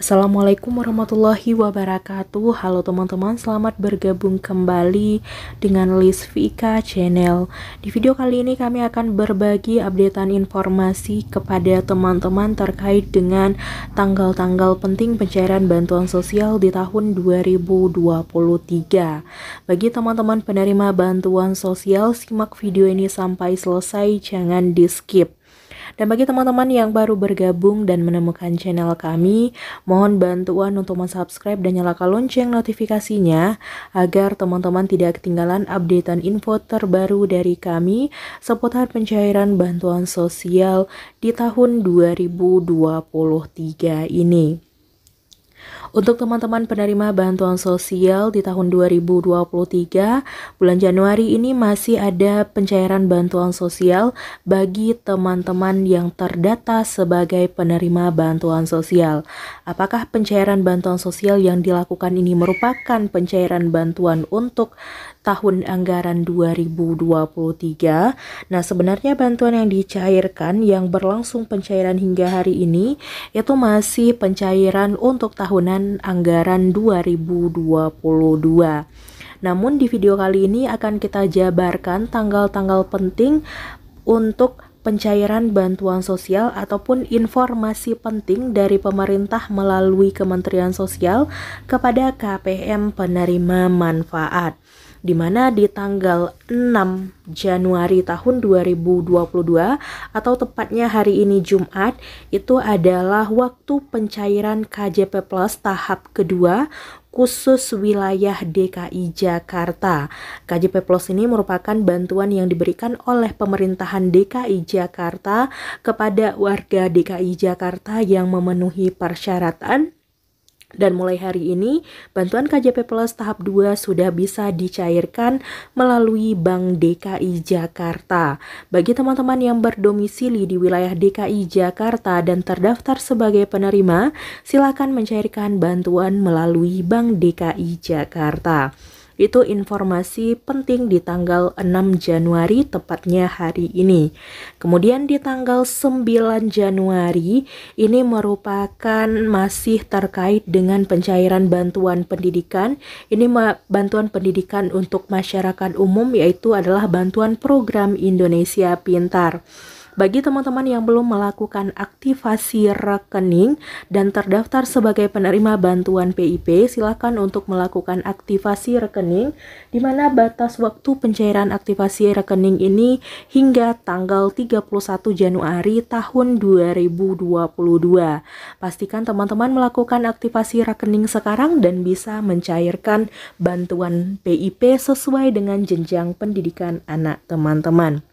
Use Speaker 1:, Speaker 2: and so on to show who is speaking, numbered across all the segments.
Speaker 1: Assalamualaikum warahmatullahi wabarakatuh Halo teman-teman, selamat bergabung kembali dengan Liz Vika Channel Di video kali ini kami akan berbagi updatean informasi kepada teman-teman terkait dengan tanggal-tanggal penting pencairan bantuan sosial di tahun 2023 Bagi teman-teman penerima bantuan sosial, simak video ini sampai selesai, jangan di skip dan bagi teman-teman yang baru bergabung dan menemukan channel kami, mohon bantuan untuk mensubscribe dan nyalakan lonceng notifikasinya agar teman-teman tidak ketinggalan updatean info terbaru dari kami seputar pencairan bantuan sosial di tahun 2023 ini. Untuk teman-teman penerima bantuan sosial di tahun 2023, bulan Januari ini masih ada pencairan bantuan sosial bagi teman-teman yang terdata sebagai penerima bantuan sosial. Apakah pencairan bantuan sosial yang dilakukan ini merupakan pencairan bantuan untuk tahun anggaran 2023. Nah, sebenarnya bantuan yang dicairkan yang berlangsung pencairan hingga hari ini itu masih pencairan untuk tahunan dengan anggaran 2022. Namun di video kali ini akan kita jabarkan tanggal-tanggal penting untuk pencairan bantuan sosial ataupun informasi penting dari pemerintah melalui Kementerian Sosial kepada KPM penerima manfaat di mana di tanggal 6 Januari tahun 2022 atau tepatnya hari ini Jumat itu adalah waktu pencairan KJP Plus tahap kedua khusus wilayah DKI Jakarta. KJP Plus ini merupakan bantuan yang diberikan oleh pemerintahan DKI Jakarta kepada warga DKI Jakarta yang memenuhi persyaratan dan mulai hari ini, bantuan KJP Plus tahap 2 sudah bisa dicairkan melalui Bank DKI Jakarta. Bagi teman-teman yang berdomisili di wilayah DKI Jakarta dan terdaftar sebagai penerima, silakan mencairkan bantuan melalui Bank DKI Jakarta. Itu informasi penting di tanggal 6 Januari tepatnya hari ini. Kemudian di tanggal 9 Januari ini merupakan masih terkait dengan pencairan bantuan pendidikan. Ini bantuan pendidikan untuk masyarakat umum yaitu adalah bantuan program Indonesia Pintar. Bagi teman-teman yang belum melakukan aktivasi rekening dan terdaftar sebagai penerima bantuan PIP, silakan untuk melakukan aktivasi rekening di mana batas waktu pencairan aktivasi rekening ini hingga tanggal 31 Januari tahun 2022. Pastikan teman-teman melakukan aktivasi rekening sekarang dan bisa mencairkan bantuan PIP sesuai dengan jenjang pendidikan anak teman-teman.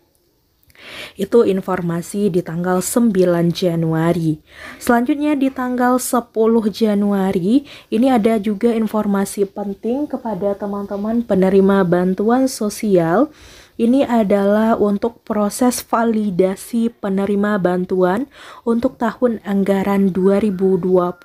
Speaker 1: Itu informasi di tanggal 9 Januari. Selanjutnya di tanggal 10 Januari, ini ada juga informasi penting kepada teman-teman penerima bantuan sosial ini adalah untuk proses validasi penerima bantuan untuk tahun anggaran 2023.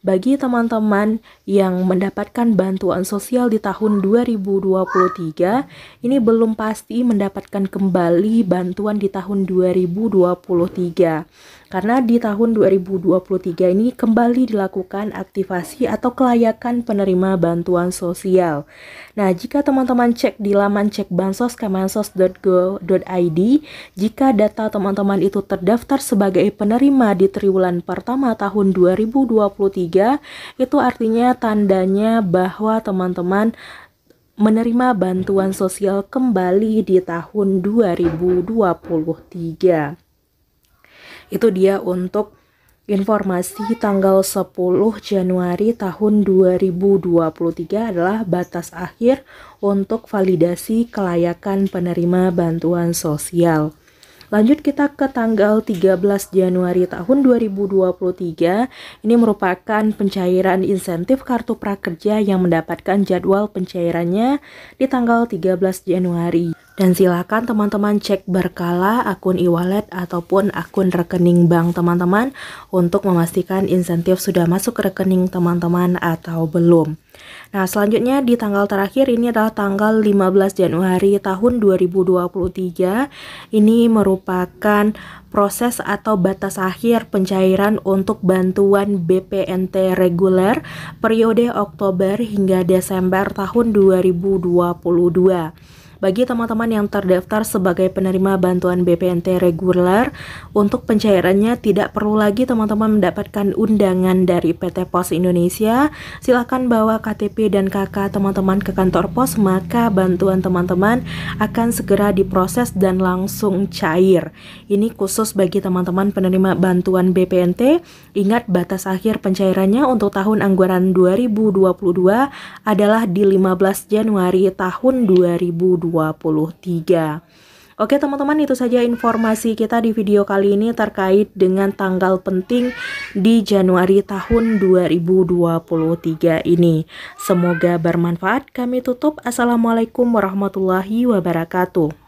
Speaker 1: Bagi teman-teman yang mendapatkan bantuan sosial di tahun 2023, ini belum pasti mendapatkan kembali bantuan di tahun 2023 karena di tahun 2023 ini kembali dilakukan aktivasi atau kelayakan penerima bantuan sosial. Nah, jika teman-teman cek di laman cek cek bansos.kemensos.go.id jika data teman-teman itu terdaftar sebagai penerima di triwulan pertama tahun 2023 itu artinya tandanya bahwa teman-teman menerima bantuan sosial kembali di tahun 2023. Itu dia untuk Informasi tanggal 10 Januari tahun 2023 adalah batas akhir untuk validasi kelayakan penerima bantuan sosial. Lanjut kita ke tanggal 13 Januari tahun 2023. Ini merupakan pencairan insentif kartu prakerja yang mendapatkan jadwal pencairannya di tanggal 13 Januari. Dan silakan teman-teman cek berkala akun e-wallet ataupun akun rekening bank teman-teman untuk memastikan insentif sudah masuk ke rekening teman-teman atau belum. Nah, selanjutnya di tanggal terakhir ini adalah tanggal 15 Januari tahun 2023. Ini merupakan proses atau batas akhir pencairan untuk bantuan BPNT reguler periode Oktober hingga Desember tahun 2022 bagi teman-teman yang terdaftar sebagai penerima bantuan BPNT reguler untuk pencairannya tidak perlu lagi teman-teman mendapatkan undangan dari PT Pos Indonesia silahkan bawa KTP dan KK teman-teman ke kantor pos maka bantuan teman-teman akan segera diproses dan langsung cair ini khusus bagi teman-teman penerima bantuan BPNT ingat batas akhir pencairannya untuk tahun anggaran 2022 adalah di 15 Januari tahun 2022 2023. Oke teman-teman itu saja informasi kita di video kali ini terkait dengan tanggal penting di Januari tahun 2023 ini. Semoga bermanfaat. Kami tutup. Assalamualaikum warahmatullahi wabarakatuh.